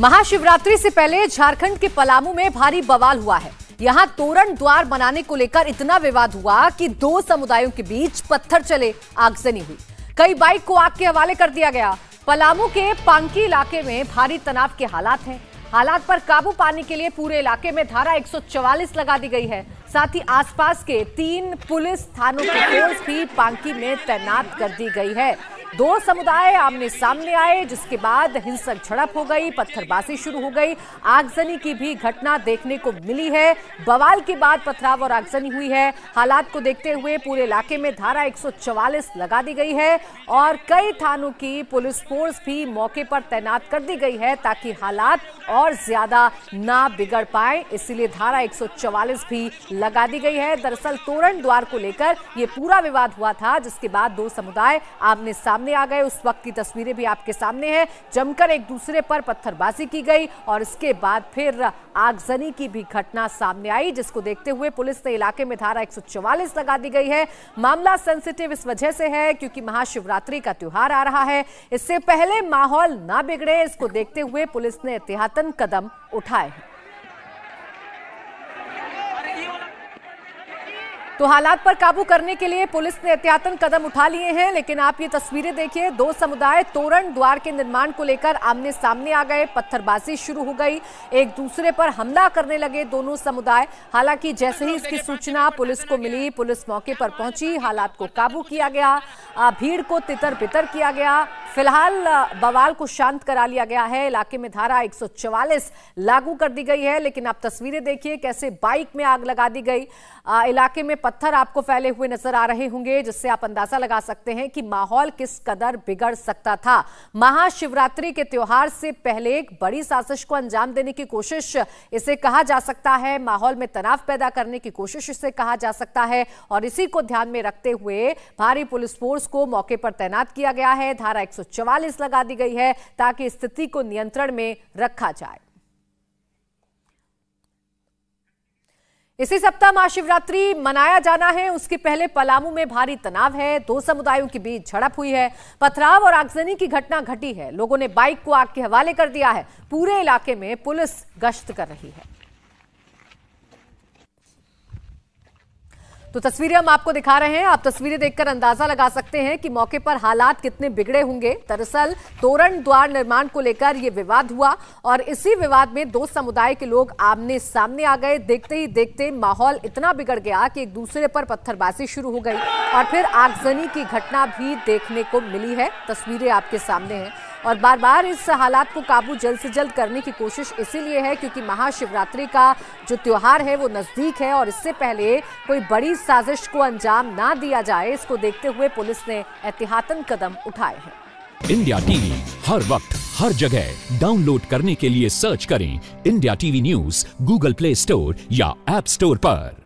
महाशिवरात्रि से पहले झारखंड के पलामू में भारी बवाल हुआ है यहां तोरण द्वार बनाने को लेकर इतना विवाद हुआ कि दो समुदायों के बीच पत्थर चले आगजनी हुई कई बाइक को आग के हवाले कर दिया गया पलामू के पांकी इलाके में भारी तनाव के हालात हैं हालात पर काबू पाने के लिए पूरे इलाके में धारा 144 लगा दी गई है साथ ही आसपास के तीन पुलिस थानों की फोर्स भी पांकी में तैनात कर दी गई है दो समुदाय आमने सामने आए जिसके बाद हिंसक झड़प हो गई पत्थरबाजी शुरू हो गई आगजनी की भी घटना देखने को मिली है बवाल के बाद पथराव और आगजनी हुई है हालात को देखते हुए पूरे इलाके में धारा 144 लगा दी गई है और कई थानों की पुलिस फोर्स भी मौके पर तैनात कर दी गई है ताकि हालात और ज्यादा ना बिगड़ पाए इसीलिए धारा एक भी लगा दी गई है दरअसल तोरण द्वार को लेकर यह पूरा विवाद हुआ था जिसके बाद दो समुदाय आमने सामने सामने आ गए उस वक्त की तस्वीरें भी आपके सामने हैं जमकर एक दूसरे पर पत्थरबाजी की गई और इसके बाद फिर आगजनी की भी घटना सामने आई जिसको देखते हुए पुलिस ने इलाके में धारा एक लगा दी गई है मामला सेंसिटिव इस वजह से है क्योंकि महाशिवरात्रि का त्यौहार आ रहा है इससे पहले माहौल ना बिगड़े इसको देखते हुए पुलिस ने एहतियातन कदम उठाए हैं तो हालात पर काबू करने के लिए पुलिस ने एहतियातन कदम उठा लिए हैं लेकिन आप ये तस्वीरें देखिए दो समुदाय तोरण द्वार के निर्माण को लेकर आमने सामने आ गए पत्थरबाजी शुरू हो गई एक दूसरे पर हमला करने लगे दोनों समुदाय हालांकि जैसे ही इसकी सूचना पुलिस को मिली पुलिस मौके पर पहुंची हालात को काबू किया गया भीड़ को तितर बितर किया गया फिलहाल बवाल को शांत करा लिया गया है इलाके में धारा 144 लागू कर दी गई है लेकिन आप तस्वीरें देखिए कैसे बाइक में आग लगा दी गई आ, इलाके में पत्थर आपको फैले हुए नजर आ रहे होंगे जिससे आप अंदाजा लगा सकते हैं कि माहौल किस कदर बिगड़ सकता था महाशिवरात्रि के त्योहार से पहले एक बड़ी साजिश को अंजाम देने की कोशिश इसे कहा जा सकता है माहौल में तनाव पैदा करने की कोशिश इसे कहा जा सकता है और इसी को ध्यान में रखते हुए भारी पुलिस फोर्स को मौके पर तैनात किया गया है धारा एक 144 लगा दी गई है ताकि स्थिति को नियंत्रण में रखा जाए इसी सप्ताह महाशिवरात्रि मनाया जाना है उसके पहले पलामू में भारी तनाव है दो समुदायों के बीच झड़प हुई है पथराव और आगजनी की घटना घटी है लोगों ने बाइक को आग के हवाले कर दिया है पूरे इलाके में पुलिस गश्त कर रही है तो तस्वीरें हम आपको दिखा रहे हैं आप तस्वीरें देखकर अंदाजा लगा सकते हैं कि मौके पर हालात कितने बिगड़े होंगे दरअसल तोरण द्वार निर्माण को लेकर यह विवाद हुआ और इसी विवाद में दो समुदाय के लोग आमने सामने आ गए देखते ही देखते माहौल इतना बिगड़ गया कि एक दूसरे पर पत्थरबाजी शुरू हो गई और फिर आगजनी की घटना भी देखने को मिली है तस्वीरें आपके सामने हैं और बार बार इस हालात को काबू जल्द से जल्द करने की कोशिश इसीलिए है क्योंकि महाशिवरात्रि का जो त्यौहार है वो नज़दीक है और इससे पहले कोई बड़ी साजिश को अंजाम ना दिया जाए इसको देखते हुए पुलिस ने एहतियातन कदम उठाए हैं इंडिया टीवी हर वक्त हर जगह डाउनलोड करने के लिए सर्च करें India TV news Google Play Store या एप स्टोर पर